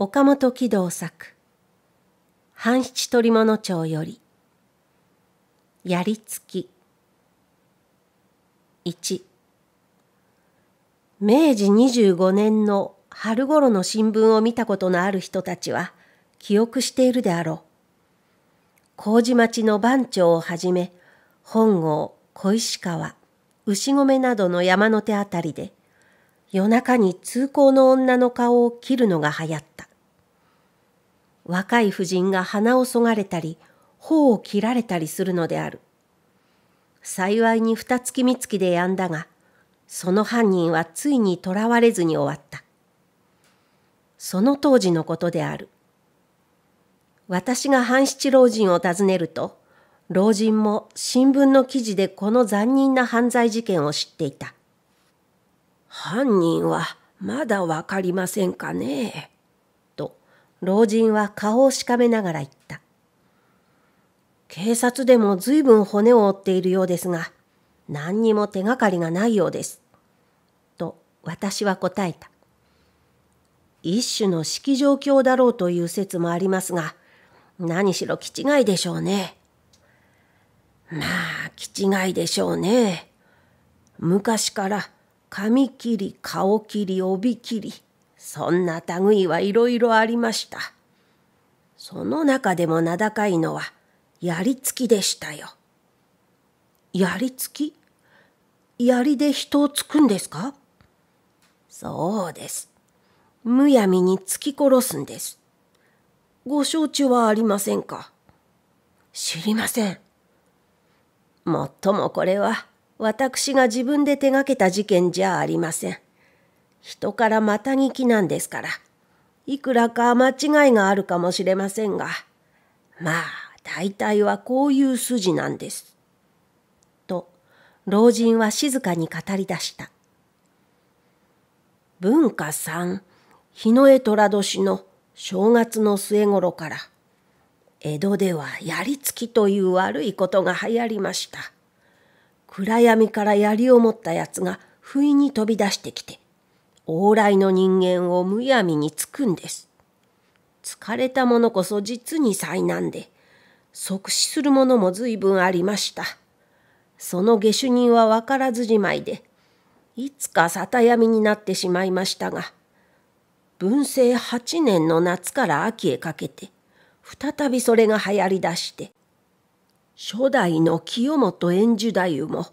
岡本喜道作半七鳥物町よりやりつき一明治二十五年の春頃の新聞を見たことのある人たちは記憶しているであろう麹町の番町をはじめ本郷小石川牛込などの山の手あたりで夜中に通行の女の顔を切るのが流行った。若い婦人が鼻をそがれたり、頬を切られたりするのである。幸いに二月三月でやんだが、その犯人はついに囚われずに終わった。その当時のことである。私が半七老人を訪ねると、老人も新聞の記事でこの残忍な犯罪事件を知っていた。犯人はまだわかりませんかね老人は顔をしかめながら言った。警察でも随分骨を折っているようですが、何にも手がかりがないようです。と私は答えた。一種の式状況だろうという説もありますが、何しろ気違いでしょうね。まあ、気違いでしょうね。昔から髪切り、顔切り、帯切り、そんな類はいろいろありました。その中でも名高いのは、やりつきでしたよ。やりつき槍で人をつくんですかそうです。むやみに突き殺すんです。ご承知はありませんか知りません。もっともこれは、私が自分で手がけた事件じゃありません。人からまたぎきなんですから、いくらか間違いがあるかもしれませんが、まあ、大体はこういう筋なんです。と、老人は静かに語り出した。文化さん、日の絵虎年の正月の末頃から、江戸ではやりつきという悪いことが流行りました。暗闇から槍を持った奴が不意に飛び出してきて、往来の人間をむやみにつくんです。疲れた者こそ実に災難で、即死する者も随分ありました。その下手人は分からずじまいで、いつかたや闇になってしまいましたが、文政8年の夏から秋へかけて、再びそれが流行り出して、初代の清本円樹太夫も、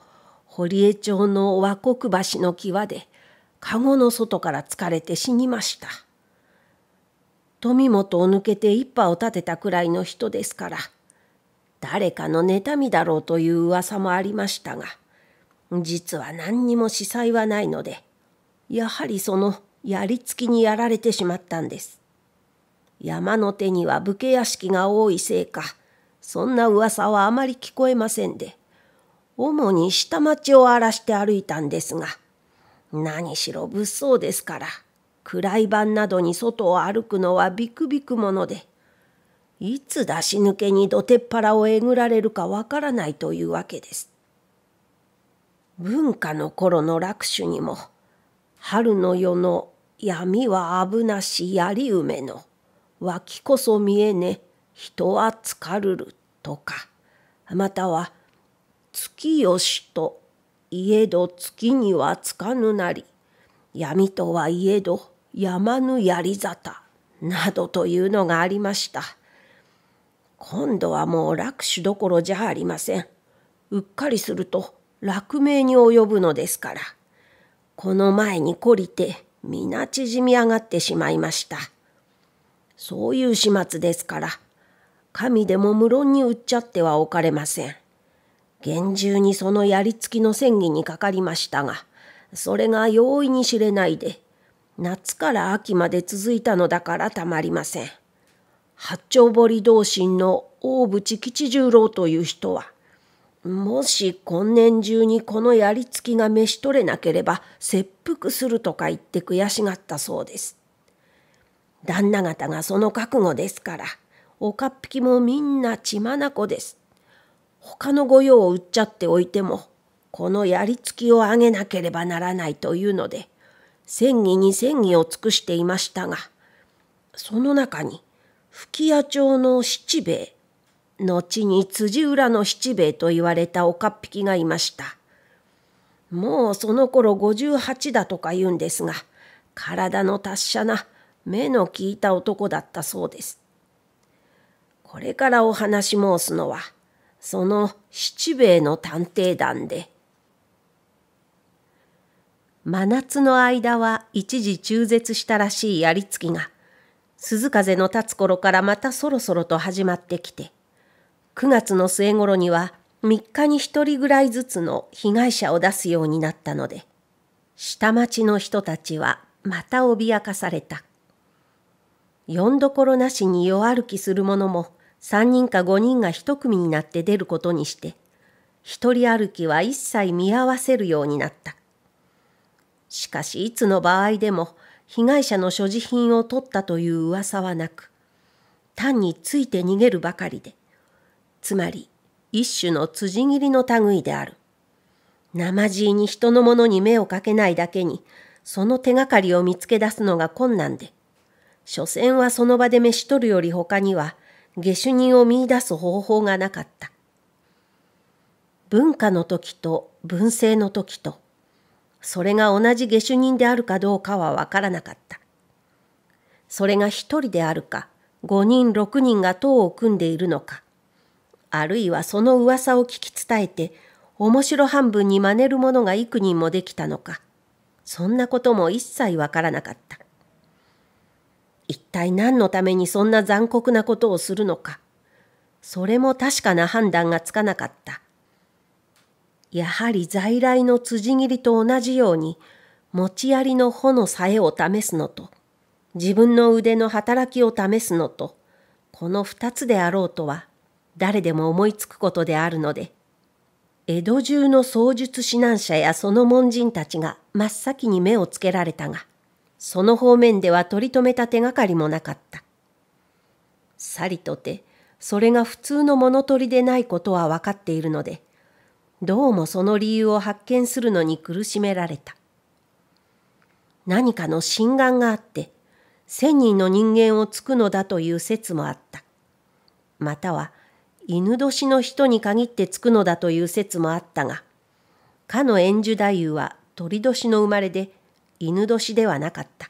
堀江町の和国橋の際で、籠の外から疲れて死にました。富本を抜けて一派を立てたくらいの人ですから、誰かの妬みだろうという噂もありましたが、実は何にも司祭はないので、やはりそのやりつきにやられてしまったんです。山の手には武家屋敷が多いせいか、そんな噂はあまり聞こえませんで、主に下町を荒らして歩いたんですが、何しろ物騒ですから、暗い晩などに外を歩くのはビクビクもので、いつ出し抜けにどてっぱらをえぐられるかわからないというわけです。文化の頃の楽首にも、春の夜の闇は危なし槍梅の、脇こそ見えね、人は疲るるとか、または、月吉といえど月にはつかぬなり闇とはいえど山ぬやり沙汰などというのがありました今度はもう楽手どころじゃありませんうっかりすると落命に及ぶのですからこの前に懲りて皆縮み上がってしまいましたそういう始末ですから神でも無論に売っちゃってはおかれません厳重にそのやりつきの戦議にかかりましたが、それが容易に知れないで、夏から秋まで続いたのだからたまりません。八丁堀同心の大淵吉十郎という人は、もし今年中にこのやりつきが召し取れなければ切腹するとか言って悔しがったそうです。旦那方がその覚悟ですから、おかっぴきもみんな血眼です。他の御用を売っちゃっておいても、このやりつきをあげなければならないというので、千儀に千儀を尽くしていましたが、その中に、吹屋町の七兵衛、後に辻浦の七兵衛と言われたおかっぴきがいました。もうその頃58だとか言うんですが、体の達者な、目の利いた男だったそうです。これからお話申すのは、その七兵衛の探偵団で。真夏の間は一時中絶したらしいやりつきが、鈴風の立つ頃からまたそろそろと始まってきて、9月の末頃には3日に1人ぐらいずつの被害者を出すようになったので、下町の人たちはまた脅かされた。読んどころなしに夜歩きする者も3人か5人が1組になって出ることにして、一人歩きは一切見合わせるようになった。しかしいつの場合でも被害者の所持品を取ったという噂はなく、単について逃げるばかりで、つまり一種の辻斬りの類である。生地に人のものに目をかけないだけに、その手がかりを見つけ出すのが困難で、所詮はその場で飯取るより他には、下手人を見出す方法がなかった。文化の時と文政の時と、それが同じ下手人であるかどうかはわからなかった。それが一人であるか、五人六人が党を組んでいるのか、あるいはその噂を聞き伝えて、面白半分に真似るものが幾人もできたのか、そんなことも一切わからなかった。一体何のためにそんな残酷なことをするのか。それも確かな判断がつかなかった。やはり在来の辻斬りと同じように、持ちやりの穂のさえを試すのと、自分の腕の働きを試すのと、この二つであろうとは、誰でも思いつくことであるので、江戸中の槍術指南者やその門人たちが真っ先に目をつけられたが、その方面では取り留めた手がかりもなかった。さりとて、それが普通の物取りでないことは分かっているので、どうもその理由を発見するのに苦しめられた。何かの心眼があって、千人の人間をつくのだという説もあった。または、犬年の人に限ってつくのだという説もあったが、かの円寿太夫は鳥年の生まれで、犬年ではなかった。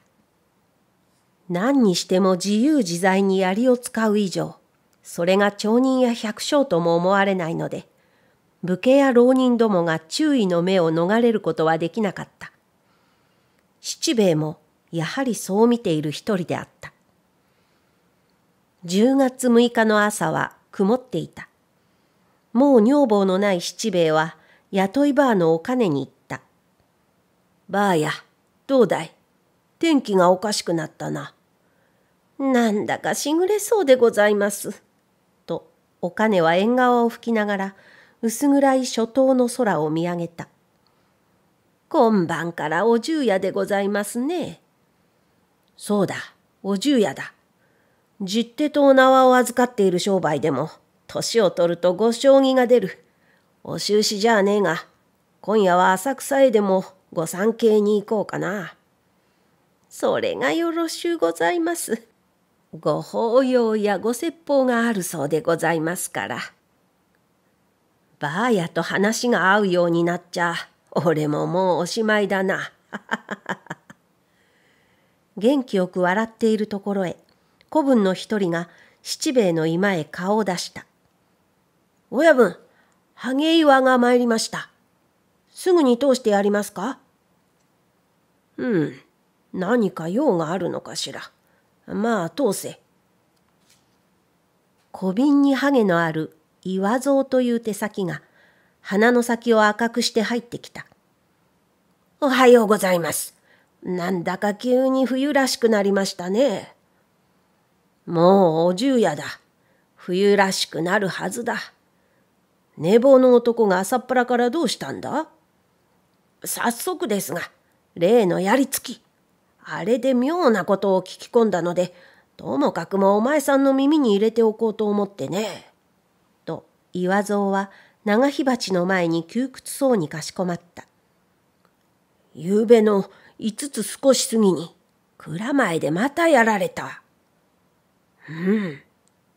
何にしても自由自在に槍を使う以上、それが町人や百姓とも思われないので、武家や浪人どもが注意の目を逃れることはできなかった。七兵衛もやはりそう見ている一人であった。10月6日の朝は曇っていた。もう女房のない七兵衛は雇いバーのお金に行った。ばあや、どうだい天気がおかしくなったな。なんだかしぐれそうでございます。と、お金は縁側を吹きながら、薄暗い初冬の空を見上げた。今晩からお重屋でございますね。そうだ、お重屋だ。十手とお縄を預かっている商売でも、年を取るとご将棋が出る。お収支じゃあねえが、今夜は浅草へでも御参詣に行こうかな。それがよろしゅうございます。ご法要やご説法があるそうでございますから。ばあやと話が合うようになっちゃ、俺ももうおしまいだな。元気よく笑っているところへ、子分の一人が七兵衛の居間へ顔を出した。親分、ハゲ岩が参りました。すぐに通してやりますかうん、何か用があるのかしら。まあ、通せ。小瓶にハゲのある岩蔵という手先が、鼻の先を赤くして入ってきた。おはようございます。なんだか急に冬らしくなりましたね。もうお重夜だ。冬らしくなるはずだ。寝坊の男が朝っぱらからどうしたんだ早速ですが、例のやりつき。あれで妙なことを聞き込んだので、ともかくもお前さんの耳に入れておこうと思ってね。と、岩蔵は長火鉢の前に窮屈そうにかしこまった。夕べの五つ少し過ぎに、蔵前でまたやられた。うん。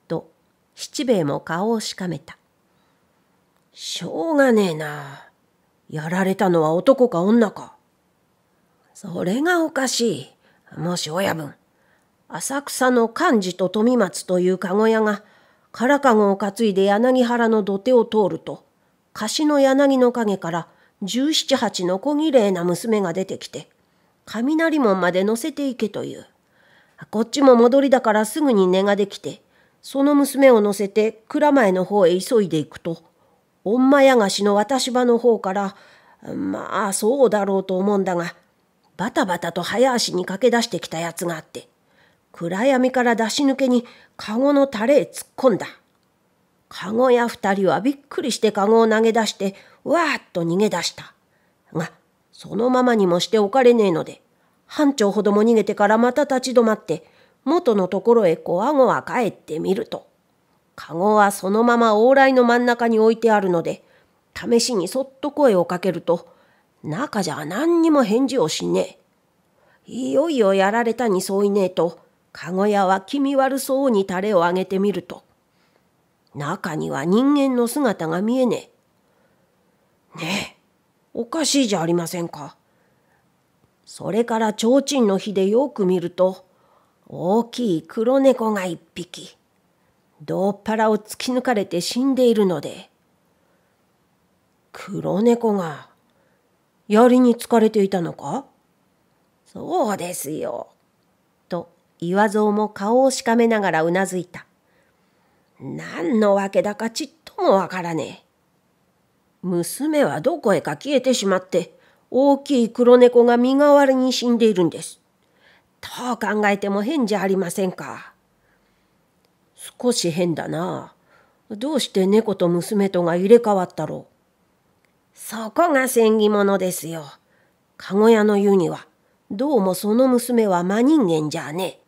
と、七兵衛も顔をしかめた。しょうがねえな。やられたのは男か女か。それがおかしい。もし親分、浅草の幹事と富松という籠屋が、空籠を担いで柳原の土手を通ると、貸しの柳の陰から十七八の小綺麗な娘が出てきて、雷門まで乗せていけという。こっちも戻りだからすぐに寝ができて、その娘を乗せて蔵前の方へ急いでいくと、女屋菓子の渡し場の方から、まあそうだろうと思うんだが、バタバタと早足に駆け出してきたやつがあって、暗闇から出し抜けにカゴのタレへ突っ込んだ。カゴや二人はびっくりしてカゴを投げ出して、わーっと逃げ出した。が、そのままにもしておかれねえので、班長ほども逃げてからまた立ち止まって、元のところへこわごわ帰ってみると、カゴはそのまま往来の真ん中に置いてあるので、試しにそっと声をかけると、中じゃ何にも返事をしねえ。いよいよやられたに相違ねえと、かご屋は気味悪そうにタレをあげてみると、中には人間の姿が見えねえ。ねえ、おかしいじゃありませんか。それから提灯の火でよく見ると、大きい黒猫が一匹、どっぱらを突き抜かれて死んでいるので、黒猫が槍に疲れていたのかそうですよ。と、岩蔵も顔をしかめながらうなずいた。何のわけだかちっともわからねえ。娘はどこへか消えてしまって、大きい黒猫が身代わりに死んでいるんです。どう考えても変じゃありませんか。少し変だな。どうして猫と娘とが入れ替わったろう。そこが縁起物ですよ。籠屋の湯には、どうもその娘は真人間じゃねえ。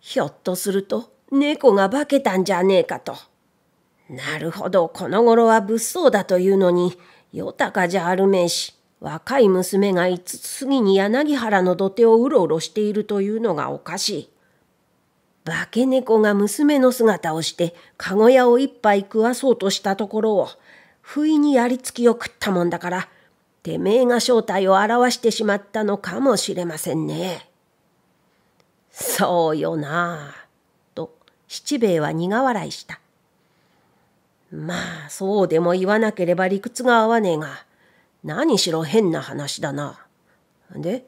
ひょっとすると、猫が化けたんじゃねえかと。なるほど、この頃は物騒だというのに、よたかじゃあるめえし、若い娘が5つ過ぎに柳原の土手をうろうろしているというのがおかしい。化け猫が娘の姿をして、籠屋を一杯食わそうとしたところを、不意にやりつきを食ったもんだから、てめえが正体を表してしまったのかもしれませんね。そうよなあ、と七兵衛は苦笑いした。まあ、そうでも言わなければ理屈が合わねえが、何しろ変な話だな。で、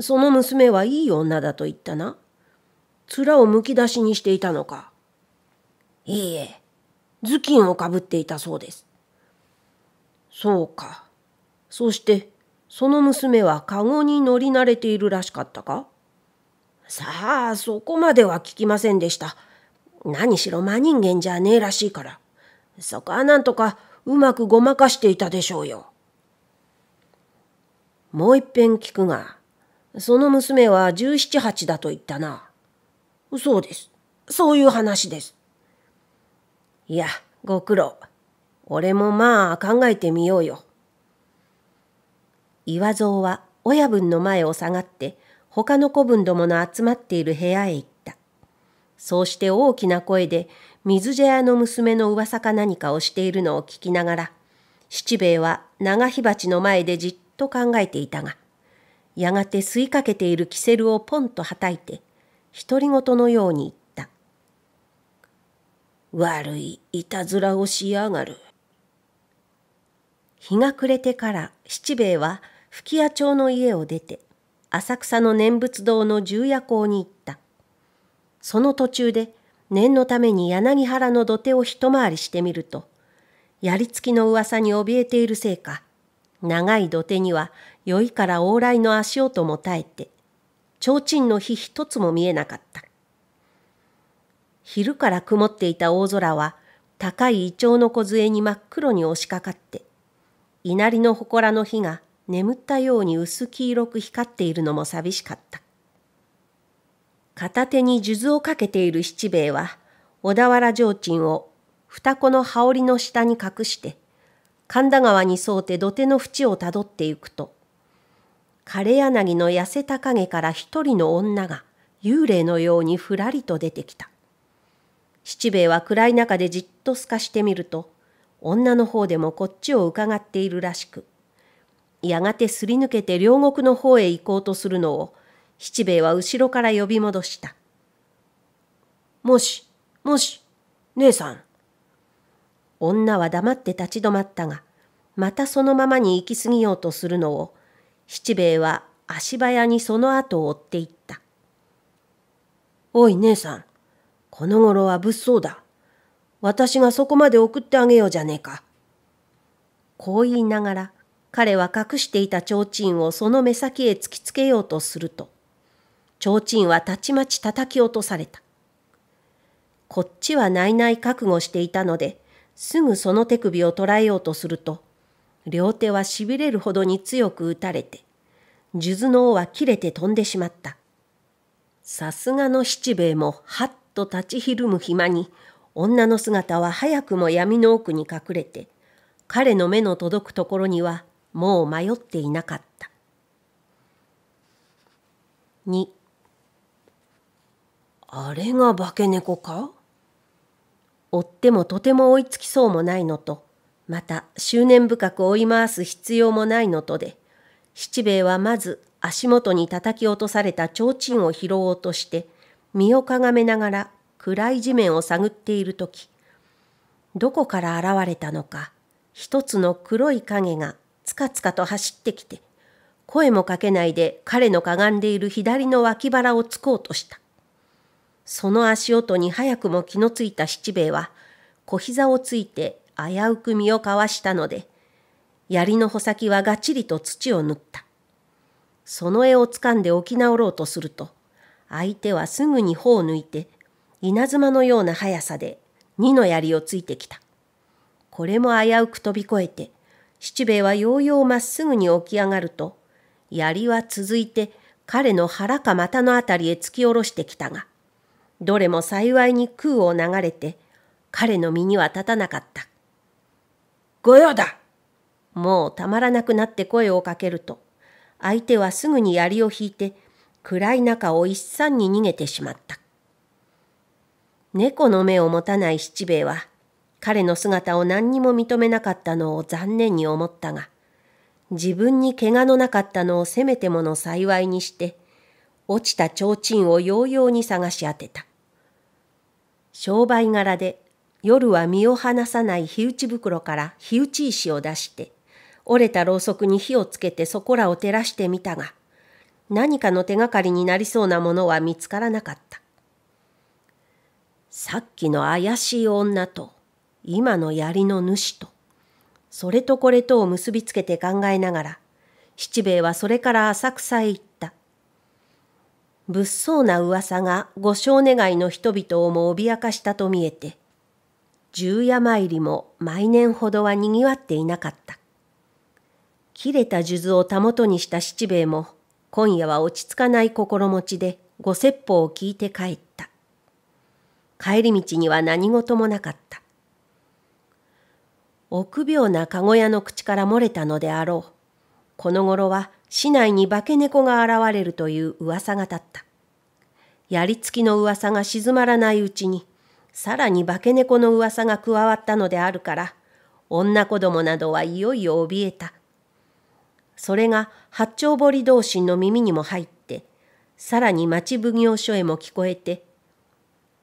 その娘はいい女だと言ったな。面をむき出しにしていたのか。いいえ、頭巾をかぶっていたそうです。そうか。そして、その娘はカゴに乗り慣れているらしかったかさあ、そこまでは聞きませんでした。何しろ真人間じゃねえらしいから。そこはなんとかうまくごまかしていたでしょうよ。もういっぺん聞くが、その娘は十七八だと言ったな。そうです。そういう話です。いや、ご苦労。俺もまあ考えてみようよ。岩蔵は親分の前を下がって他の子分どもの集まっている部屋へ行った。そうして大きな声で水茶屋の娘の噂か何かをしているのを聞きながら七兵衛は長火鉢の前でじっと考えていたがやがて吸いかけているキセルをポンとはたいて独り言のように言った「悪いいたずらをしやがる。日が暮れてから七兵衛は吹屋町の家を出て浅草の念仏堂の重夜行に行ったその途中で念のために柳原の土手を一回りしてみるとやりつきの噂に怯えているせいか長い土手には酔いから往来の足音も耐えて提灯の火一つも見えなかった昼から曇っていた大空は高いイチョウの梢に真っ黒に押しかかって稲荷の祠の火が眠ったように薄黄色く光っているのも寂しかった。片手に数珠をかけている七兵衛は、小田原提灯を双子の羽織の下に隠して、神田川に沿うて土手の縁をたどっていくと、枯れ柳の痩せた影から一人の女が幽霊のようにふらりと出てきた。七兵衛は暗い中でじっと透かしてみると、女の方でもこっちをうかがっているらしく、やがてすり抜けて両国の方へ行こうとするのを、七兵衛は後ろから呼び戻した。もし、もし、姉さん。女は黙って立ち止まったが、またそのままに行き過ぎようとするのを、七兵衛は足早にその後を追っていった。おい姉さん、この頃は物騒だ。私がそこまで送ってあげようじゃねえか。こう言いながら、彼は隠していた提灯をその目先へ突きつけようとすると、提灯はたちまち叩き落とされた。こっちはないない覚悟していたので、すぐその手首を捉えようとすると、両手はしびれるほどに強く打たれて、数珠の尾は切れて飛んでしまった。さすがの七兵衛もはっと立ちひるむ暇に、女の姿は早くも闇の奥に隠れて、彼の目の届くところにはもう迷っていなかった。2あれが化け猫か追ってもとても追いつきそうもないのと、また執念深く追い回す必要もないのとで、七兵衛はまず足元に叩き落とされた提灯を拾おうとして、身をかがめながら暗い地面を探っている時どこから現れたのか一つの黒い影がつかつかと走ってきて声もかけないで彼のかがんでいる左の脇腹をつこうとしたその足音に早くも気のついた七兵衛は小膝をついて危うく身をかわしたので槍の穂先はがちりと土を塗ったその絵をつかんで起き直ろうとすると相手はすぐに頬を抜いて稲妻のような速さで二の槍をついてきた。これも危うく飛び越えて、七兵衛はようようまっすぐに起き上がると、槍は続いて彼の腹か股のあたりへ突き下ろしてきたが、どれも幸いに空を流れて、彼の身には立たなかった。御用だもうたまらなくなって声をかけると、相手はすぐに槍を引いて、暗い中を一三に逃げてしまった。猫の目を持たない七兵衛は、彼の姿を何にも認めなかったのを残念に思ったが、自分に怪我のなかったのをせめてもの幸いにして、落ちた提灯をようように探し当てた。商売柄で夜は身を離さない火打ち袋から火打ち石を出して、折れたろうそくに火をつけてそこらを照らしてみたが、何かの手がかりになりそうなものは見つからなかった。さっきの怪しい女と、今の槍の主と、それとこれとを結びつけて考えながら、七兵衛はそれから浅草へ行った。物騒な噂が御性願いの人々をも脅かしたと見えて、十夜参りも毎年ほどは賑わっていなかった。切れた数珠をたもとにした七兵衛も、今夜は落ち着かない心持ちでご説法を聞いて帰った。帰り道には何事もなかった。臆病な籠屋の口から漏れたのであろう。この頃は市内に化け猫が現れるという噂が立った。やりつきの噂が静まらないうちに、さらに化け猫の噂が加わったのであるから、女子供などはいよいよ怯えた。それが八丁堀同心の耳にも入って、さらに町奉行所へも聞こえて、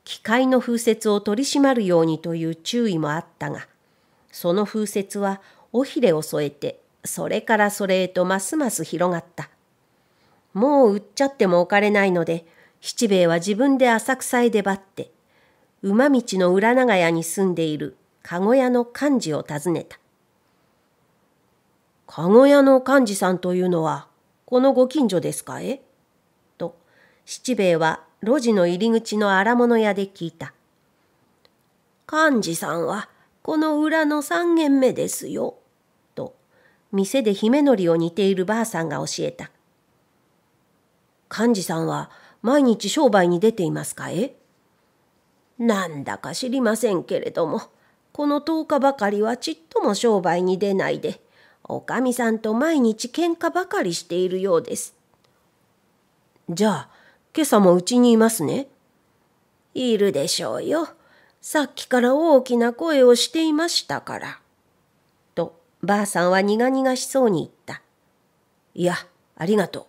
機械の風雪を取り締まるようにという注意もあったが、その風雪は尾ひれを添えて、それからそれへとますます広がった。もう売っちゃってもおかれないので、七兵衛は自分で浅草へ出張って、馬道の裏長屋に住んでいる籠屋の幹事を訪ねた。籠屋の幹事さんというのは、このご近所ですかえと、七兵衛は路地の入り口の荒物屋で聞いた。幹事さんはこの裏の3軒目ですよ。と、店で姫のりを似ているばあさんが教えた。幹事さんは毎日商売に出ていますかえなんだか知りませんけれども、この10日ばかりはちっとも商売に出ないで、おかみさんと毎日喧嘩ばかりしているようです。じゃあ、今朝もうちにいますね。いるでしょうよ。さっきから大きな声をしていましたから。と、ばあさんは苦々しそうに言った。いや、ありがと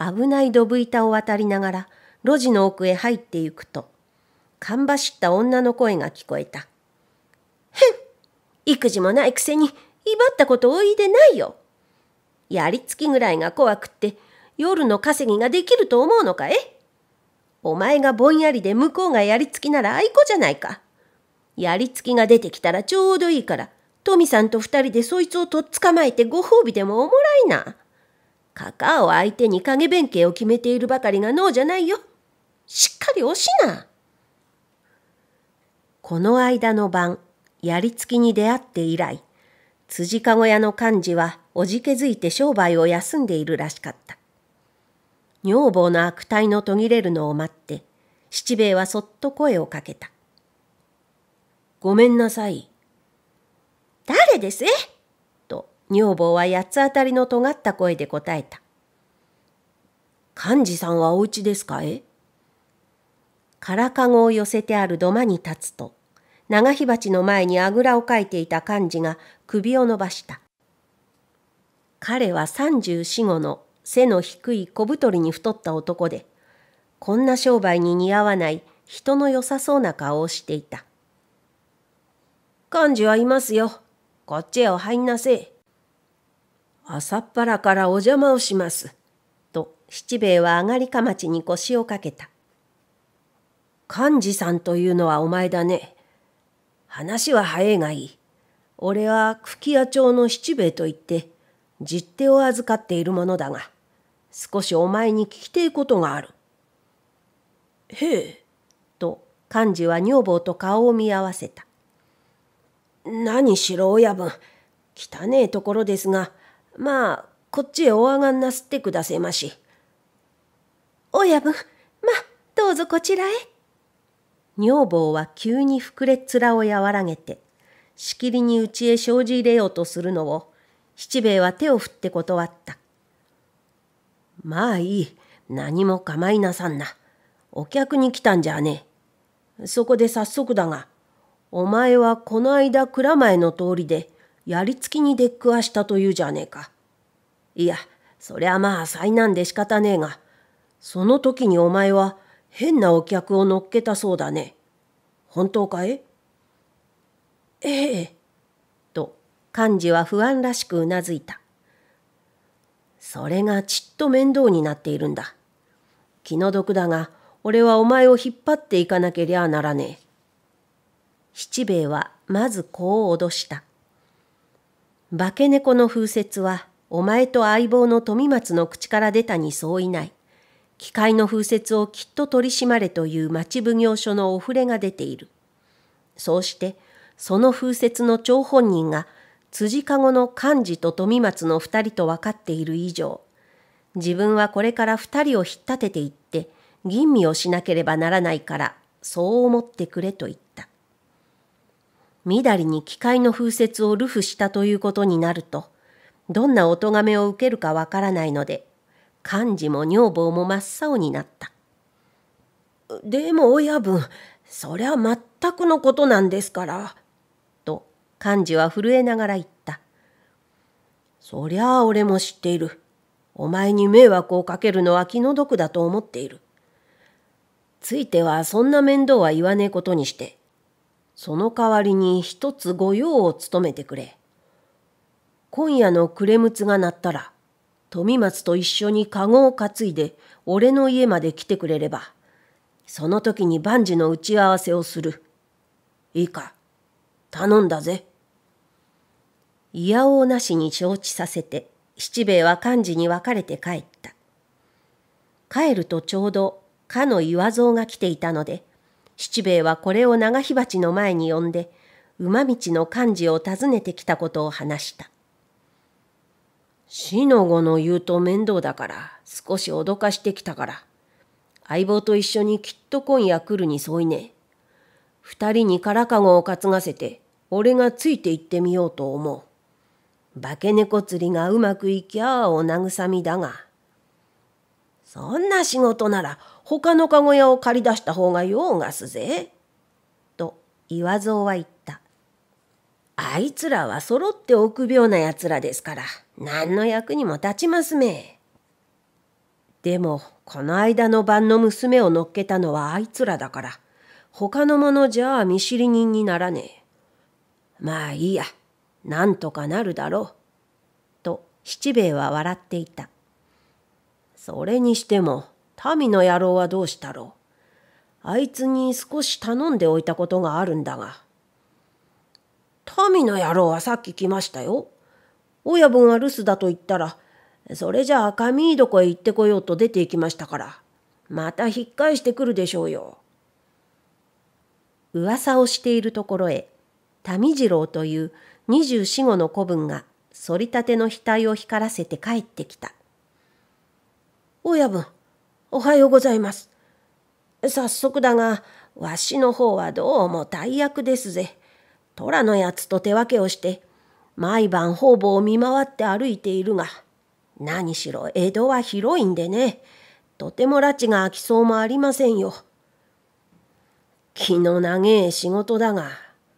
う。危ないドブ板を渡りながら、路地の奥へ入ってゆくと、かんばしった女の声が聞こえた。へん育児もないくせに、威張ったことを言いでないよ。やりつきぐらいが怖くって、夜の稼ぎができると思うのかえお前がぼんやりで向こうがやりつきなら愛子じゃないか。やりつきが出てきたらちょうどいいから、富さんと二人でそいつをとっ捕まえてご褒美でもおもらいな。カカを相手に影弁慶を決めているばかりが脳じゃないよ。しっかり押しな。この間の晩、やりつきに出会って以来、辻籠屋の幹事はおじけづいて商売を休んでいるらしかった。女房の悪態の途切れるのを待って、七兵衛はそっと声をかけた。ごめんなさい。誰ですえと女房は八つ当たりの尖った声で答えた。幹事さんはお家ですかえ空かごを寄せてある土間に立つと、長火鉢の前にあぐらをかいていた幹事が首を伸ばした。彼は三十四五の背の低い小太りに太った男で、こんな商売に似合わない人の良さそうな顔をしていた。幹事はいますよ。こっちへお入んなせ朝っぱらからお邪魔をします。と七兵衛は上がりかまちに腰をかけた。幹事さんというのはお前だね。話は早えがいい。俺は茎喜屋町の七兵衛といって、実手を預かっているものだが。少しお前に聞きてえことがある。へえ。と、幹事は女房と顔を見合わせた。何しろ親分、汚えところですが、まあ、こっちへお上がんなすってくだせまし。親分、ま、どうぞこちらへ。女房は急に膨れっ面を和らげて、しきりにうちへ生じ入れようとするのを、七兵衛は手を振って断った。まあいい。何も構いなさんな。お客に来たんじゃねえ。そこで早速だが、お前はこの間蔵前の通りで、やりつきに出っくわしたというじゃねえか。いや、そりゃまあ災難で仕方ねえが、その時にお前は変なお客を乗っけたそうだね。本当かいええ。と、幹事は不安らしくうなずいた。それがちっと面倒になっているんだ。気の毒だが、俺はお前を引っ張っていかなけりゃならねえ。七兵衛はまずこう脅した。化け猫の風雪は、お前と相棒の富松の口から出たに相違ない。機械の風雪をきっと取り締まれという町奉行所のお触れが出ている。そうして、その風雪の張本人が辻籠の幹事と富松の二人と分かっている以上、自分はこれから二人を引っ立てていって、吟味をしなければならないから、そう思ってくれと言った。みだりに機械の風雪を流布したということになると、どんなお咎めを受けるかわからないので、幹事も女房も真っ青になった。でも親分、そりゃ全くのことなんですから。幹事は震えながら言った。そりゃあ俺も知っている。お前に迷惑をかけるのは気の毒だと思っている。ついてはそんな面倒は言わねえことにして、その代わりに一つ御用を務めてくれ。今夜の暮れ睦が鳴ったら、富松と一緒に籠を担いで俺の家まで来てくれれば、その時に万事の打ち合わせをする。いいか、頼んだぜ。嫌おうなしに承知させて、七兵衛は幹事に分かれて帰った。帰るとちょうど、かの岩蔵が来ていたので、七兵衛はこれを長火鉢の前に呼んで、馬道の幹事を訪ねてきたことを話した。死の子の言うと面倒だから、少し脅かしてきたから。相棒と一緒にきっと今夜来るに添いねえ。二人にらかごを担がせて、俺がついて行ってみようと思う。化け猫釣りがうまくいきゃあお慰みだが。そんな仕事なら他のかご屋を借り出した方が用がすぜ。と岩蔵は言った。あいつらは揃って臆病な奴らですから、何の役にも立ちますめ。でも、この間の晩の娘を乗っけたのはあいつらだから、他の者じゃあ見知り人にならねえ。まあいいや。なんとかなるだろう。と七兵衛は笑っていた。それにしても、民の野郎はどうしたろう。あいつに少し頼んでおいたことがあるんだが。民の野郎はさっき来ましたよ。親分は留守だと言ったら、それじゃあ赤身床へ行ってこようと出て行きましたから、また引っ返してくるでしょうよ。噂をしているところへ、民次郎という二十四五の子分が反りたての額を光らせて帰ってきた。親分、おはようございます。早速だが、わしの方はどうも大役ですぜ。虎のやつと手分けをして、毎晩方々を見回って歩いているが、何しろ江戸は広いんでね、とても拉致が空きそうもありませんよ。気の長え仕事だが、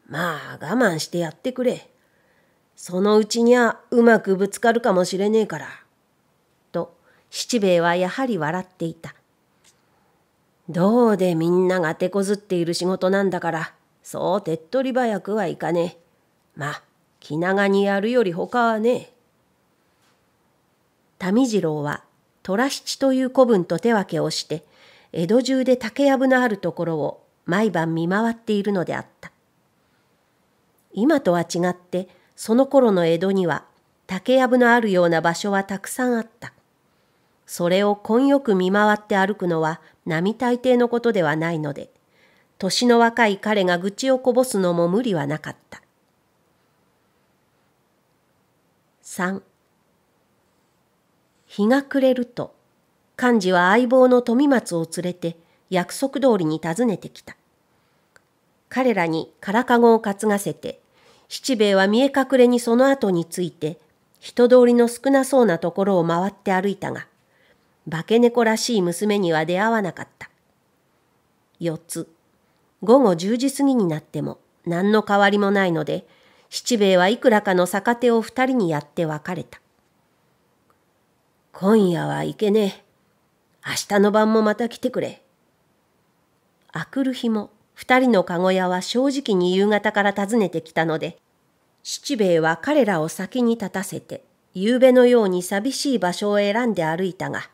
まあ我慢してやってくれ。そのうちにゃうまくぶつかるかもしれねえから。と七兵衛はやはり笑っていた。どうでみんなが手こずっている仕事なんだからそう手っ取り早くはいかねえ。まあ気長にやるより他はねえ。民次郎は虎七という子分と手分けをして江戸中で竹やぶのあるところを毎晩見回っているのであった。今とは違ってその頃の江戸には竹やぶのあるような場所はたくさんあった。それを根よく見回って歩くのは並大抵のことではないので、年の若い彼が愚痴をこぼすのも無理はなかった。3日が暮れると、幹事は相棒の富松を連れて約束通りに訪ねてきた。彼らに空かごを担がせて七兵衛は見え隠れにその後について、人通りの少なそうなところを回って歩いたが、化け猫らしい娘には出会わなかった。四つ、午後十時過ぎになっても何の変わりもないので、七兵衛はいくらかの逆手を二人にやって別れた。今夜はいけねえ。明日の晩もまた来てくれ。あくる日も二人の籠屋は正直に夕方から訪ねてきたので、七兵衛は彼らを先に立たせて、夕べのように寂しい場所を選んで歩いたが、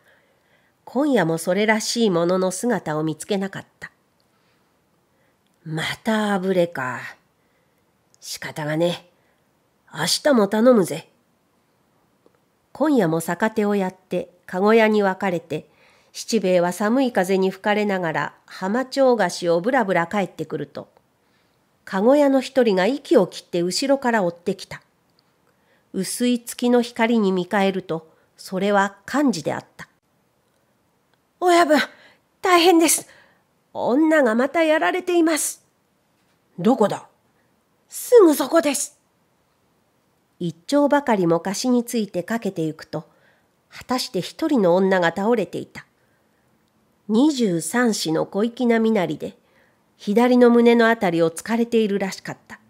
今夜もそれらしいものの姿を見つけなかった。またあぶれか。仕方がね。明日も頼むぜ。今夜も逆手をやって、籠屋に分かれて、七兵衛は寒い風に吹かれながら浜町菓子をぶらぶら帰ってくると、籠屋の一人が息を切って後ろから追ってきた。薄い月の光に見返ると、それは漢字であった。親分、大変です。女がまたやられています。どこだすぐそこです。一丁ばかりも菓子についてかけてゆくと、果たして一人の女が倒れていた。23子の小粋な身なりで、左の胸のあたりを突かれているらしかった。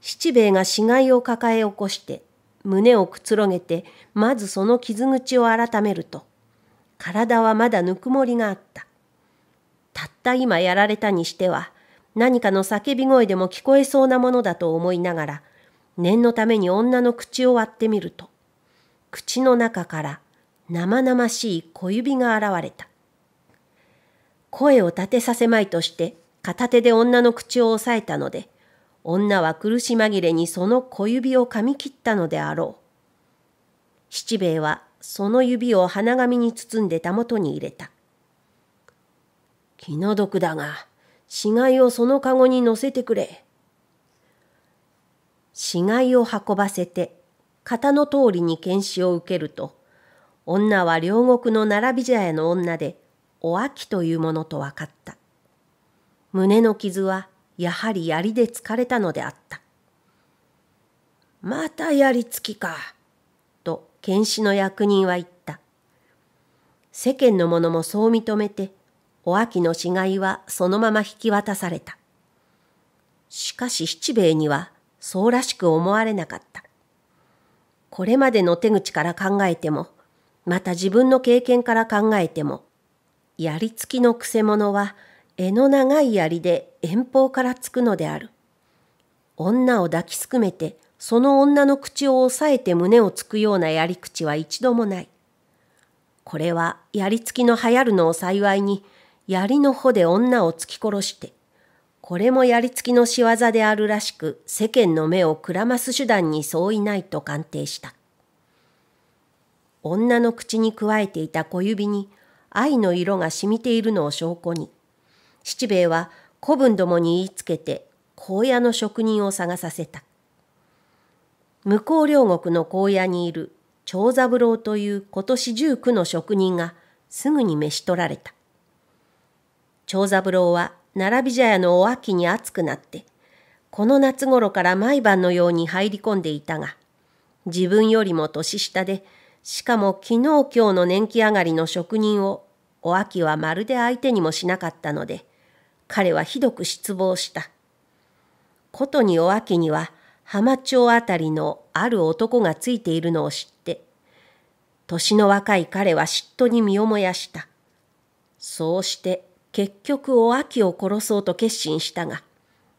七兵衛が死骸を抱え起こして、胸をくつろげて、まずその傷口を改めると、体はまだぬくもりがあった。たった今やられたにしては、何かの叫び声でも聞こえそうなものだと思いながら、念のために女の口を割ってみると、口の中から生々しい小指が現れた。声を立てさせまいとして片手で女の口を押さえたので、女は苦し紛れにその小指を噛み切ったのであろう。七兵衛はその指を花紙に包んでたもとに入れた。気の毒だが、死骸をそのかごに乗せてくれ。死骸を運ばせて、型の通りに検視を受けると、女は両国の並び茶屋の女で、お秋というものと分かった。胸の傷はやはり槍で疲れたのであった。また槍つきか、と剣士の役人は言った。世間の者もそう認めて、お秋の死骸はそのまま引き渡された。しかし七兵衛にはそうらしく思われなかった。これまでの手口から考えても、また自分の経験から考えても、槍付きのくせ者は柄の長い槍で遠方からつくのである。女を抱きすくめてその女の口を押さえて胸を突くようなやり口は一度もない。これはやりつきの流行るのを幸いに槍の穂で女を突き殺してこれもやりつきの仕業であるらしく世間の目をくらます手段に相違ないと鑑定した。女の口にくわえていた小指に愛の色が染みているのを証拠に、七兵衛は古文どもに言いつけて、荒野の職人を探させた。向こう両国の荒野にいる長三郎という今年十九の職人がすぐに召し取られた。長三郎は並び茶屋のお秋に熱くなって、この夏頃から毎晩のように入り込んでいたが、自分よりも年下でしかも昨日今日の年季上がりの職人をお秋はまるで相手にもしなかったので彼はひどく失望した。ことにお秋には浜町あたりのある男がついているのを知って年の若い彼は嫉妬に身を燃やした。そうして結局お秋を殺そうと決心したが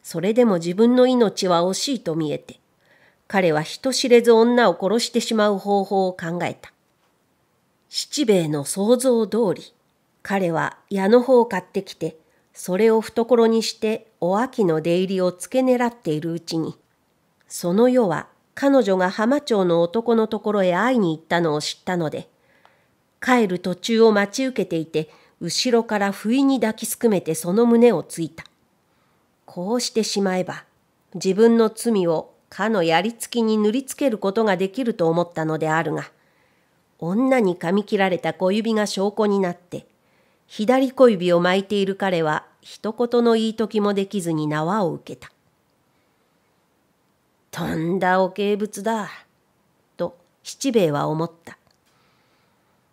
それでも自分の命は惜しいと見えて彼は人知れず女を殺してしまう方法を考えた。七兵衛の想像通り、彼は矢の方を買ってきて、それを懐にしてお秋の出入りを付け狙っているうちに、その夜は彼女が浜町の男のところへ会いに行ったのを知ったので、帰る途中を待ち受けていて、後ろから不意に抱きすくめてその胸をついた。こうしてしまえば、自分の罪をかのやりつきに塗りつけることができると思ったのであるが、女に噛み切られた小指が証拠になって、左小指を巻いている彼は一言の言い時もできずに縄を受けた。とんだお軽物だ、と七兵衛は思った。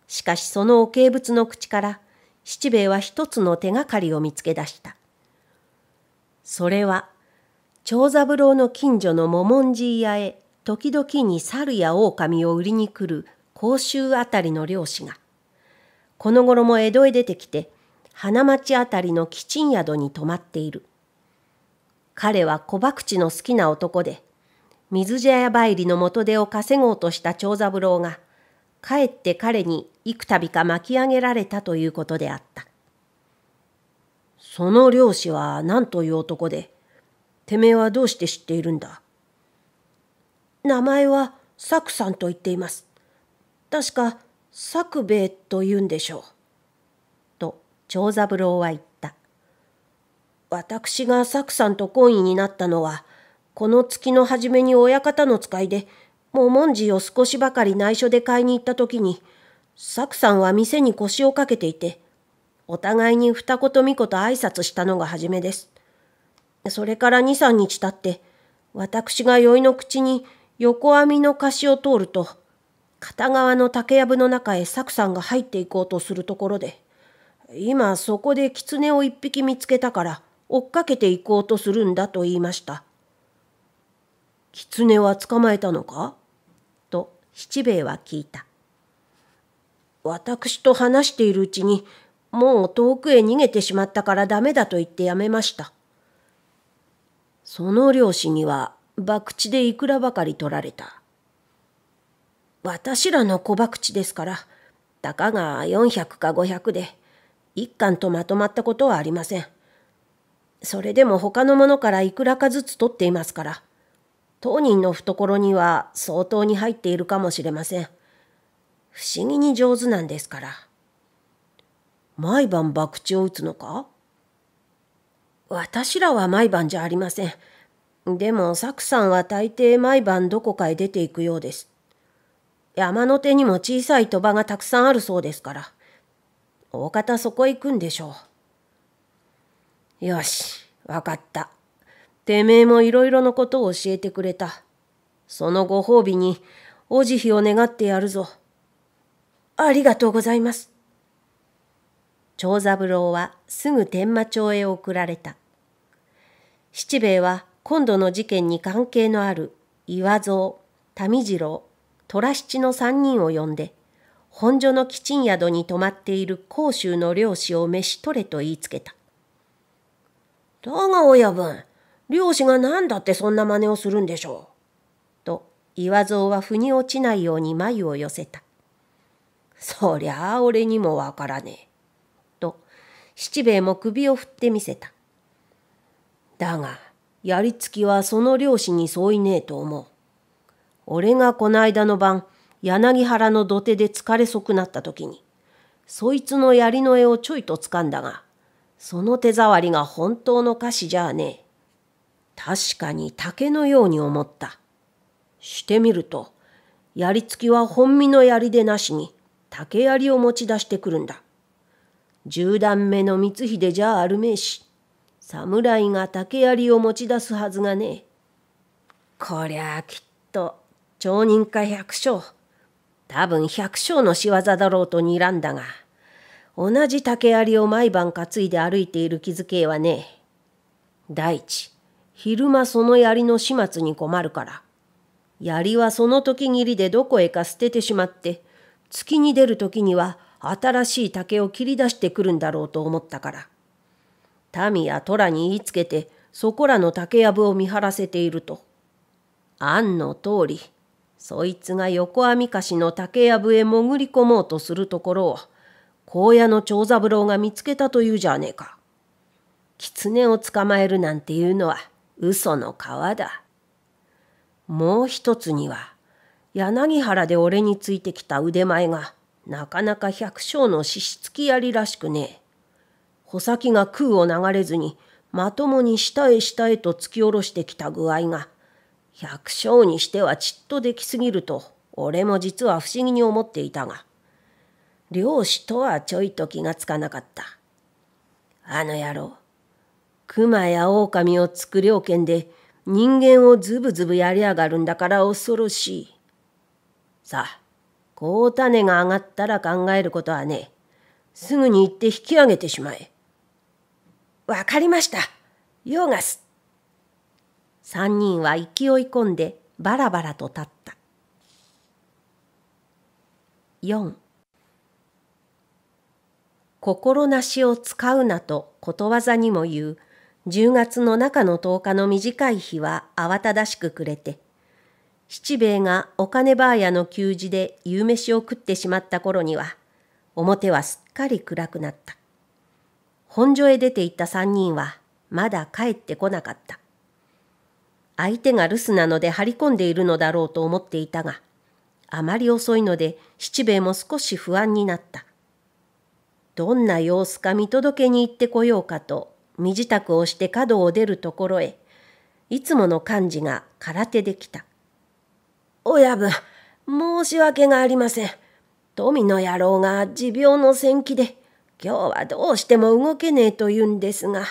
しかしそのお軽物の口から七兵衛は一つの手がかりを見つけ出した。それは長三郎の近所の桃んじ屋へ時々に猿や狼を売りに来る甲州あたりの漁師が、この頃も江戸へ出てきて、花町あたりの基賃宿に泊まっている。彼は小博打の好きな男で、水茶屋参りの元手を稼ごうとした長三郎が、かえって彼に幾度か巻き上げられたということであった。その漁師は何という男で、てめえはどうして知っているんだ名前はサクさんと言っています。確か、サクベイと言うんでしょう。と、長三郎は言った。私がサクさんと懇意になったのは、この月の初めに親方の使いで、もう文字を少しばかり内緒で買いに行った時に、サクさんは店に腰をかけていて、お互いに二言三言挨拶したのが初めです。それから二三日経って、私が宵の口に横網の貸しを通ると、片側の竹やぶの中へサクさんが入っていこうとするところで、今そこで狐を一匹見つけたから追っかけていこうとするんだと言いました。狐は捕まえたのかと七兵衛は聞いた。私と話しているうちにもう遠くへ逃げてしまったからダメだと言ってやめました。その漁師には博打でいくらばかり取られた。私らの小博打ですから、たかが400か500で、一貫とまとまったことはありません。それでも他のものからいくらかずつ取っていますから、当人の懐には相当に入っているかもしれません。不思議に上手なんですから。毎晩博打を打つのか私らは毎晩じゃありません。でも、サクさんは大抵毎晩どこかへ出ていくようです。山の手にも小さい賭場がたくさんあるそうですから。大方そこへ行くんでしょう。よし、わかった。てめえもいろいろのことを教えてくれた。そのご褒美に、お慈悲を願ってやるぞ。ありがとうございます。長三郎はすぐ天満町へ送られた。七兵衛は今度の事件に関係のある岩蔵、民次郎、虎七の三人を呼んで、本所の基賃宿に泊まっている甲州の漁師を召し取れと言いつけた。だが親分、漁師が何だってそんな真似をするんでしょう。と、岩蔵は腑に落ちないように眉を寄せた。そりゃあ俺にもわからねえ。と、七兵衛も首を振ってみせた。だが、やりつきはその漁師に相違ねえと思う。俺がこないだの晩、柳原の土手で疲れそくなった時に、そいつの槍の柄をちょいと掴んだが、その手触りが本当の歌詞じゃあねえ。確かに竹のように思った。してみると、やりつきは本身の槍でなしに、竹槍を持ち出してくるんだ。十段目の光秀じゃあるめえし、侍が竹槍を持ち出すはずがねえ。こりゃあきっと町人か百姓多分百姓の仕業だろうと睨んだが同じ竹槍を毎晩担いで歩いている気づけはねえ。第一昼間その槍の始末に困るから槍はその時きりでどこへか捨ててしまって月に出る時には新しい竹を切り出してくるんだろうと思ったから民や虎に言いつけてそこらの竹やぶを見張らせていると案の通りそいつが横網貸しの竹やぶへ潜り込もうとするところを荒野の長三郎が見つけたというじゃねえか。狐を捕まえるなんていうのは嘘の皮だ。もう一つには柳原で俺についてきた腕前がなかなか百姓の獅子付きやりらしくねえ。穂先が空を流れずに、まともに下へ下へと突き下ろしてきた具合が、百姓にしてはちっとできすぎると、俺も実は不思議に思っていたが、漁師とはちょいと気がつかなかった。あの野郎、熊や狼を突く猟犬で人間をズブズブやりやがるんだから恐ろしい。さあ、こう種が上がったら考えることはねえ。すぐに行って引き上げてしまえ。わかりました。ヨガす。三人は勢い込んでバラバラと立った。4心なしを使うなとことわざにも言う10月の中の10日の短い日は慌ただしく暮れて七兵衛がお金ばあやの給仕で夕飯を食ってしまった頃には表はすっかり暗くなった本所へ出て行った三人はまだ帰ってこなかった。相手が留守なので張り込んでいるのだろうと思っていたが、あまり遅いので七兵衛も少し不安になった。どんな様子か見届けに行ってこようかと身支度をして角を出るところへ、いつもの幹事が空手で来た。親分、申し訳がありません。富の野郎が持病の戦記で今日はどうしても動けねえと言うんですが。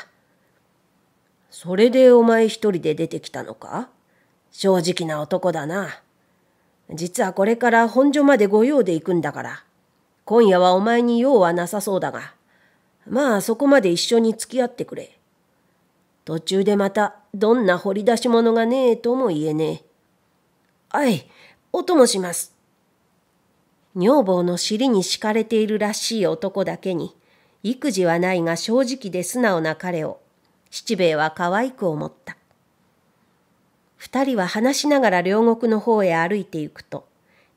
それでお前一人で出てきたのか正直な男だな。実はこれから本所まで御用で行くんだから。今夜はお前に用はなさそうだが、まあそこまで一緒に付き合ってくれ。途中でまたどんな掘り出し物がねえとも言えねえ。はい、お供します。女房の尻に敷かれているらしい男だけに、育児はないが正直で素直な彼を、七兵衛は可愛く思った。二人は話しながら両国の方へ歩いて行くと、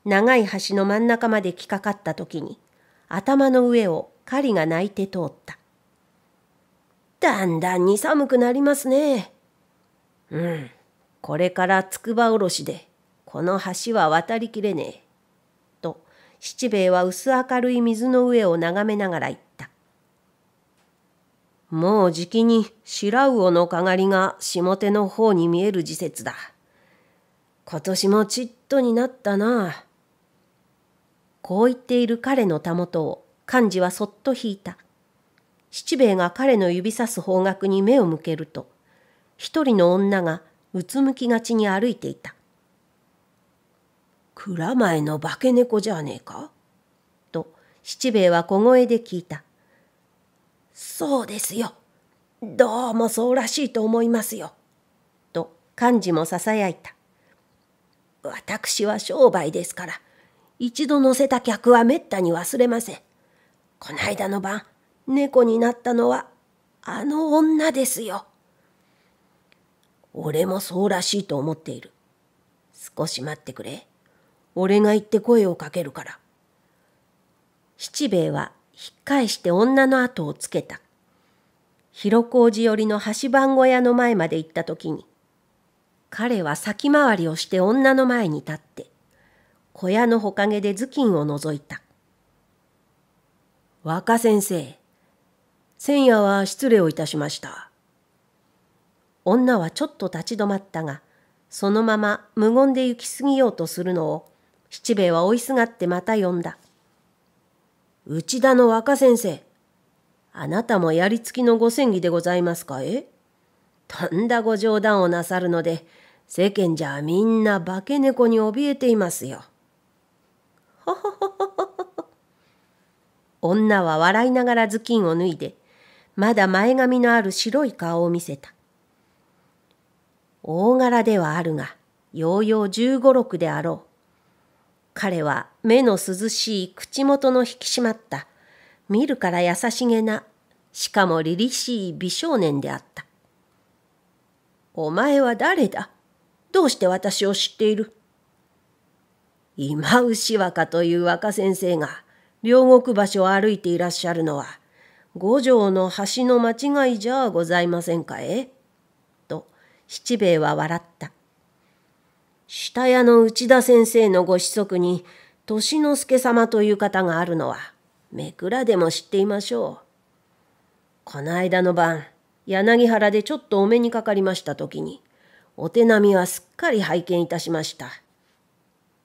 長い橋の真ん中まで来かかった時に、頭の上を狩りが泣いて通った。だんだんに寒くなりますね。うん、これから筑波おろしで、この橋は渡りきれねえ。と、七兵衛は薄明るい水の上を眺めながら言った。もうじきに白魚のかがりが下手の方に見える時節だ。今年もちっとになったな。こう言っている彼のたもとを幹事はそっと引いた。七兵衛が彼の指さす方角に目を向けると、一人の女がうつむきがちに歩いていた。蔵前の化け猫じゃねえかと七兵衛は小声で聞いた。そうですよ。どうもそうらしいと思いますよ。と幹事もささやいた。私は商売ですから、一度乗せた客はめったに忘れません。こないだの晩、猫になったのは、あの女ですよ。俺もそうらしいと思っている。少し待ってくれ。俺が行って声をかけるから。七兵衛は引っ返して女の後をつけた。広小路寄りの橋番小屋の前まで行った時に、彼は先回りをして女の前に立って、小屋のほかげで頭巾を覗いた。若先生、先夜は失礼をいたしました。女はちょっと立ち止まったが、そのまま無言で行き過ぎようとするのを、七兵衛は追いすがってまた呼んだ。内田の若先生。あなたもやりつきのご戦技でございますかえとんだご冗談をなさるので、世間じゃみんな化け猫に怯えていますよ。ほほほほほほ。女は笑いながら頭巾を脱いで、まだ前髪のある白い顔を見せた。大柄ではあるが、ようよう十五六であろう。彼は目の涼しい口元の引き締まった、見るから優しげな、しかも凛々しい美少年であった。お前は誰だどうして私を知っている今牛若という若先生が両国橋を歩いていらっしゃるのは五条の橋の間違いじゃあございませんかえと七兵衛は笑った。下屋の内田先生のご子息に、年之助様という方があるのは、めくらでも知っていましょう。この間の晩、柳原でちょっとお目にかかりました時に、お手並みはすっかり拝見いたしました。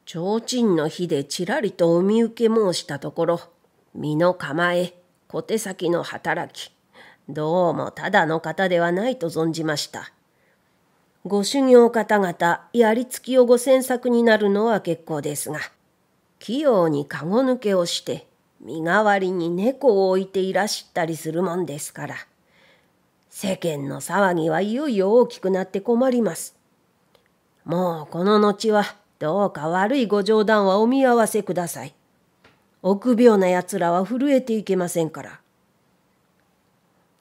提灯の火でちらりとお見受け申したところ、身の構え、小手先の働き、どうもただの方ではないと存じました。ご修行方々、やりつきをご詮索になるのは結構ですが、器用に籠抜けをして、身代わりに猫を置いていらしたりするもんですから、世間の騒ぎはいよいよ大きくなって困ります。もうこの後は、どうか悪いご冗談はお見合わせください。臆病な奴らは震えていけませんから。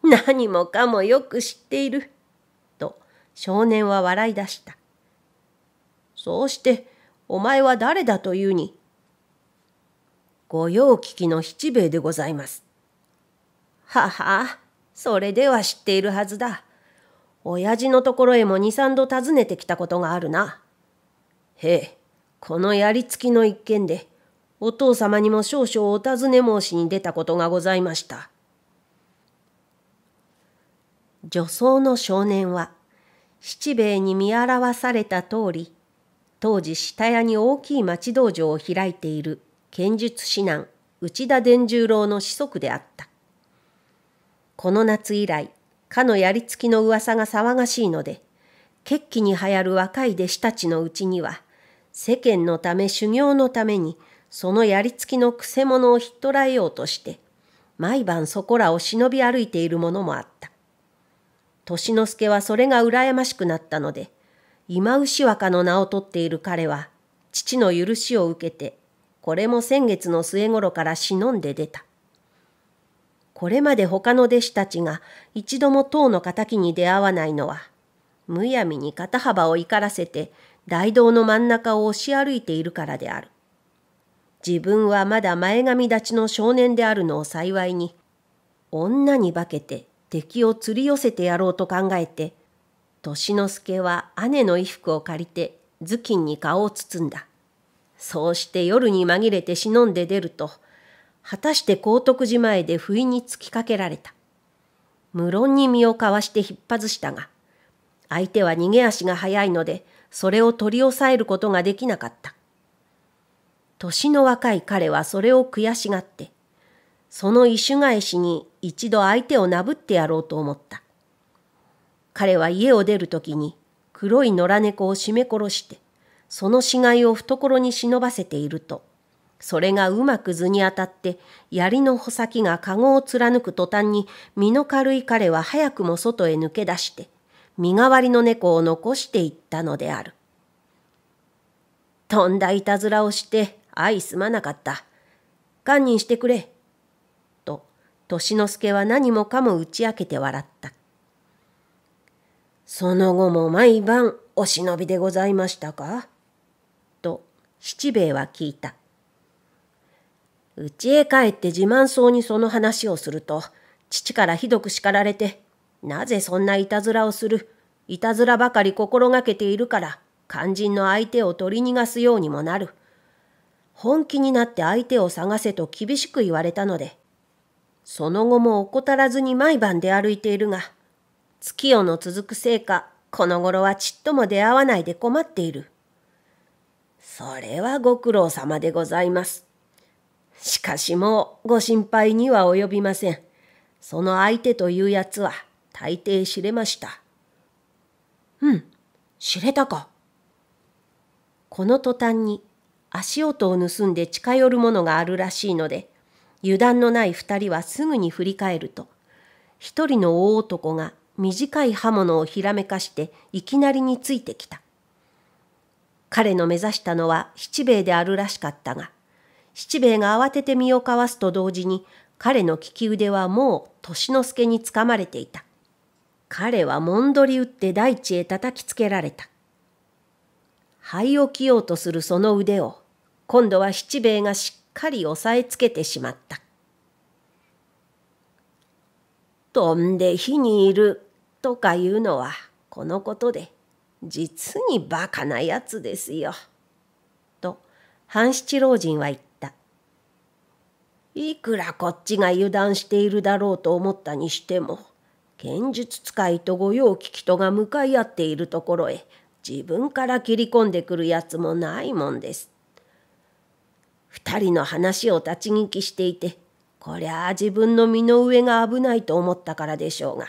何もかもよく知っている。少年は笑い出した。そうして、お前は誰だというに。御用聞きの七兵衛でございます。ははあ、それでは知っているはずだ。親父のところへも二三度訪ねてきたことがあるな。へえ、このやりつきの一件で、お父様にも少々お尋ね申しに出たことがございました。女装の少年は七兵衛に見表された通り、当時下屋に大きい町道場を開いている剣術指南内田伝十郎の子息であった。この夏以来、かのやりつきの噂が騒がしいので、決起に流行る若い弟子たちのうちには、世間のため修行のために、そのやりつきのくせ者をひっ捕らえようとして、毎晩そこらを忍び歩いている者もあった。俊之助はそれが羨ましくなったので、今牛若の名を取っている彼は、父の許しを受けて、これも先月の末頃から忍んで出た。これまで他の弟子たちが一度も唐の仇に出会わないのは、むやみに肩幅を怒らせて大道の真ん中を押し歩いているからである。自分はまだ前髪立ちの少年であるのを幸いに、女に化けて敵を釣り寄せてやろうと考えて、年之助は姉の衣服を借りて頭巾に顔を包んだ。そうして夜に紛れて忍んで出ると、果たして高徳寺前で不意に突きかけられた。無論に身をかわして引っ張ずしたが、相手は逃げ足が速いので、それを取り押さえることができなかった。年の若い彼はそれを悔しがって、その意種返しに一度相手をなぶってやろうと思った。彼は家を出るときに黒い野良猫を絞め殺して、その死骸を懐に忍ばせていると、それがうまく図に当たって、槍の穂先が籠を貫く途端に、身の軽い彼は早くも外へ抜け出して、身代わりの猫を残していったのである。とんだいたずらをして、相すまなかった。堪忍してくれ。俊之助は何もかも打ち明けて笑った。その後も毎晩お忍びでございましたかと七兵衛は聞いた。家へ帰って自慢そうにその話をすると、父からひどく叱られて、なぜそんないたずらをする、いたずらばかり心がけているから、肝心の相手を取り逃がすようにもなる。本気になって相手を探せと厳しく言われたので、その後も怠らずに毎晩出歩いているが、月夜の続くせいか、この頃はちっとも出会わないで困っている。それはご苦労様でございます。しかしもうご心配には及びません。その相手というやつは大抵知れました。うん、知れたか。この途端に足音を盗んで近寄るものがあるらしいので、油断のない二人はすぐに振り返ると、一人の大男が短い刃物をひらめかしていきなりについてきた。彼の目指したのは七兵衛であるらしかったが、七兵衛が慌てて身をかわすと同時に、彼の利き腕はもう年の助につかまれていた。彼はもんどり打って大地へ叩きつけられた。灰を着ようとするその腕を、今度は七兵衛がしっかり押さえつけてしまった。飛んで火にいるとかいうのはこのことで実にバカなやつですよ。と半七老人は言った。いくらこっちが油断しているだろうと思ったにしても剣術使いと御用聞きとが向かい合っているところへ自分から切り込んでくるやつもないもんです。二人の話を立ち聞きしていて、こりゃあ自分の身の上が危ないと思ったからでしょうが、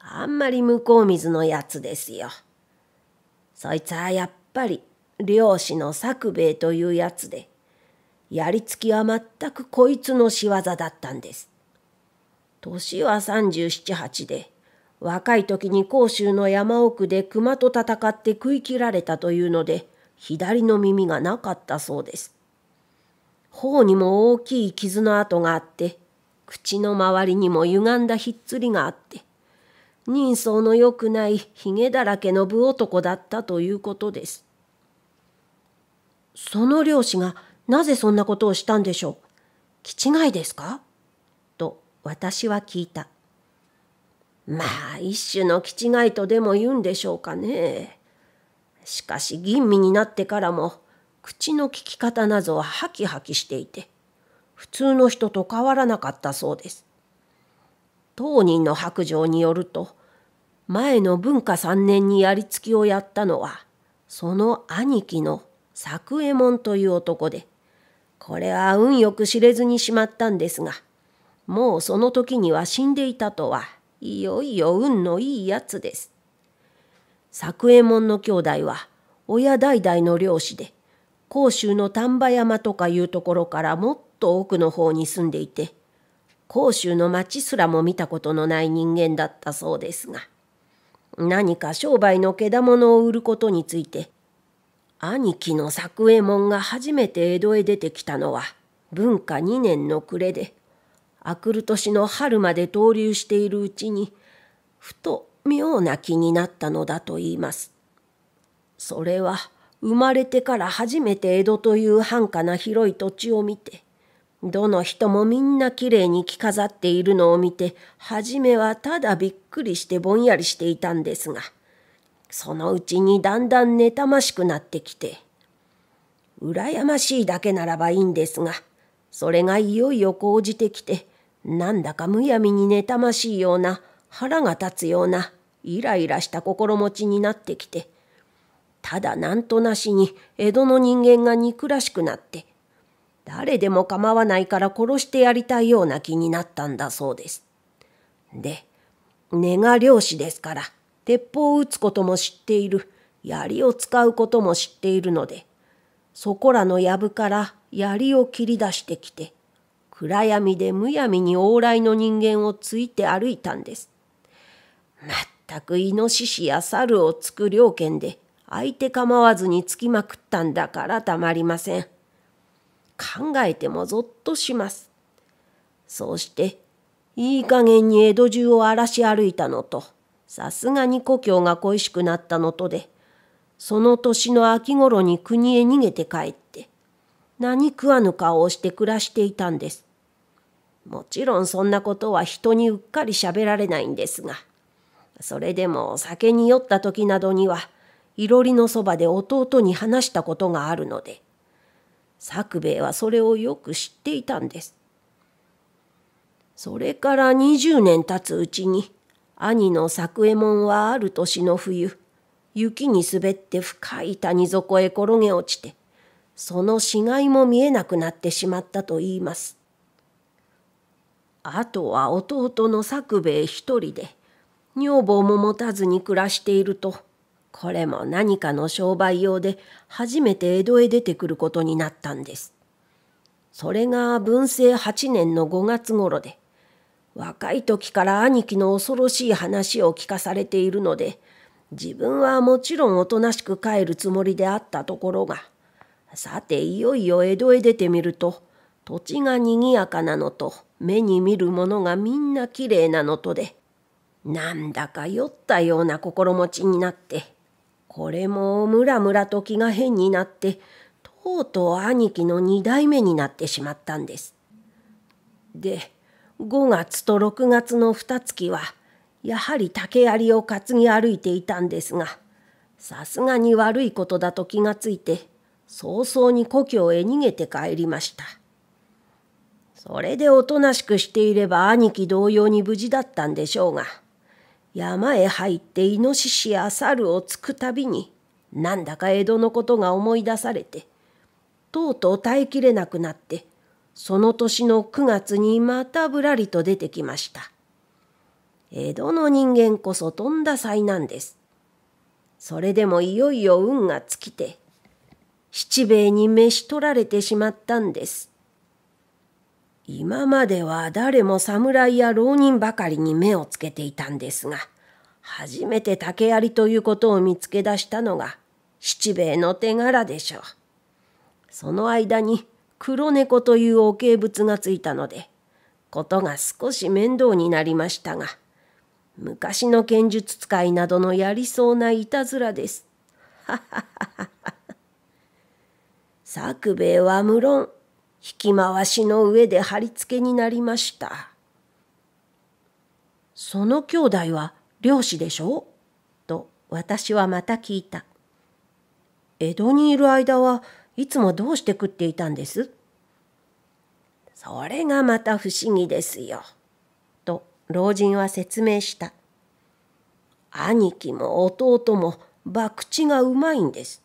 あんまり向こう水のやつですよ。そいつはやっぱり漁師の作兵衛というやつで、やりつきは全くこいつの仕業だったんです。年は三十七八で、若い時に甲州の山奥で熊と戦って食い切られたというので、左の耳がなかったそうです。頬にも大きい傷の跡があって、口の周りにも歪んだひっつりがあって、人相の良くないひげだらけの部男だったということです。その漁師がなぜそんなことをしたんでしょう気違いですかと私は聞いた。まあ一種の気違いとでも言うんでしょうかね。しかし吟味になってからも口の利き方などはハキハキしていて普通の人と変わらなかったそうです。当人の白状によると前の文化3年にやりつきをやったのはその兄貴の作右衛門という男でこれは運よく知れずにしまったんですがもうその時には死んでいたとはいよいよ運のいいやつです。作右衛門の兄弟は親代々の漁師で甲州の丹波山とかいうところからもっと奥の方に住んでいて甲州の町すらも見たことのない人間だったそうですが何か商売のけだものを売ることについて兄貴の作右衛門が初めて江戸へ出てきたのは文化2年の暮れで明くる年の春まで逗留しているうちにふと妙な気になったのだと言います。それは生まれてから初めて江戸という繁華な広い土地を見て、どの人もみんなきれいに着飾っているのを見て、初めはただびっくりしてぼんやりしていたんですが、そのうちにだんだん妬ましくなってきて、羨ましいだけならばいいんですが、それがいよいよ講じてきて、なんだかむやみに妬ましいような、腹が立つような、イライラした心持ちになってきて、ただなんとなしに江戸の人間が憎らしくなって誰でも構わないから殺してやりたいような気になったんだそうです。で根が漁師ですから鉄砲を撃つことも知っている槍を使うことも知っているのでそこらの藪から槍を切り出してきて暗闇でむやみに往来の人間をついて歩いたんです。まったくイノシシや猿を突く猟犬で相手構わずにつきまくったんだからたまりません。考えてもぞっとします。そうして、いい加減に江戸中を荒らし歩いたのと、さすがに故郷が恋しくなったのとで、その年の秋頃に国へ逃げて帰って、何食わぬ顔をして暮らしていたんです。もちろんそんなことは人にうっかり喋られないんですが、それでも酒に酔った時などには、いろりのそばで弟に話したことがあるので作兵衛はそれをよく知っていたんです。それから20年経つうちに兄の作右衛門はある年の冬雪に滑って深い谷底へ転げ落ちてその死骸も見えなくなってしまったと言います。あとは弟の作兵衛一人で女房も持たずに暮らしているとこれも何かの商売用で初めて江戸へ出てくることになったんです。それが文政8年の5月頃で、若い時から兄貴の恐ろしい話を聞かされているので、自分はもちろんおとなしく帰るつもりであったところが、さていよいよ江戸へ出てみると、土地が賑やかなのと、目に見るものがみんなきれいなのとで、なんだか酔ったような心持ちになって、これもムラムラと気が変になって、とうとう兄貴の二代目になってしまったんです。で、5月と6月の二月は、やはり竹槍を担ぎ歩いていたんですが、さすがに悪いことだと気がついて、早々に故郷へ逃げて帰りました。それでおとなしくしていれば兄貴同様に無事だったんでしょうが。山へ入ってイノシシや猿を突くたびになんだか江戸のことが思い出されてとうとう耐えきれなくなってその年の9月にまたぶらりと出てきました。江戸の人間こそとんだ災難です。それでもいよいよ運が尽きて、七兵衛に召し取られてしまったんです。今までは誰も侍や浪人ばかりに目をつけていたんですが、初めて竹槍ということを見つけ出したのが七兵衛の手柄でしょう。その間に黒猫というお形物がついたので、ことが少し面倒になりましたが、昔の剣術使いなどのやりそうないたずらです。はははは。作兵衛は無論、引き回しの上で貼り付けになりました。その兄弟は漁師でしょと私はまた聞いた。江戸にいる間はいつもどうして食っていたんですそれがまた不思議ですよ。と老人は説明した。兄貴も弟も博打がうまいんです。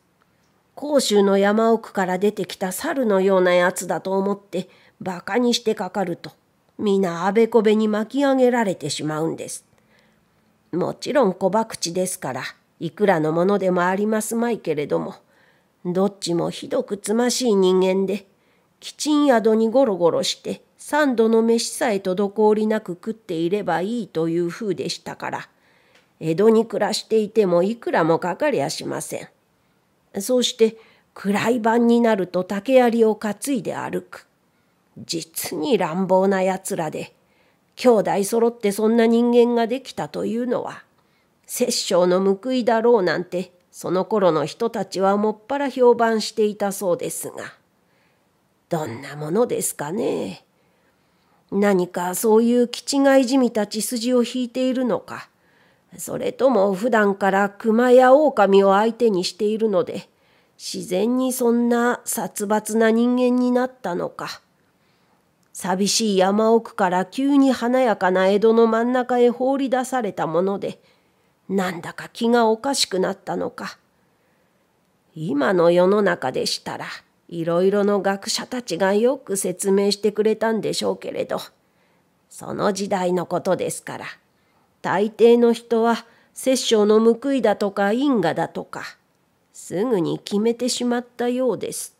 甲州の山奥から出てきた猿のようなやつだと思って馬鹿にしてかかると皆あべこべに巻き上げられてしまうんです。もちろん小博打ですからいくらのものでもありますまいけれどもどっちもひどくつましい人間できちん宿にゴロゴロして三度の飯さえ滞りなく食っていればいいという風でしたから江戸に暮らしていてもいくらもかかりゃしません。そうして暗い晩になると竹槍を担いで歩く。実に乱暴な奴らで、兄弟揃ってそんな人間ができたというのは、殺生の報いだろうなんて、その頃の人たちはもっぱら評判していたそうですが、どんなものですかね。何かそういう気違いじみたち筋を引いているのか、それとも普段から熊や狼を相手にしているので、自然にそんな殺伐な人間になったのか。寂しい山奥から急に華やかな江戸の真ん中へ放り出されたもので、なんだか気がおかしくなったのか。今の世の中でしたら、いろいろの学者たちがよく説明してくれたんでしょうけれど、その時代のことですから。大抵の人は殺生の報いだとか因果だとかすぐに決めてしまったようです。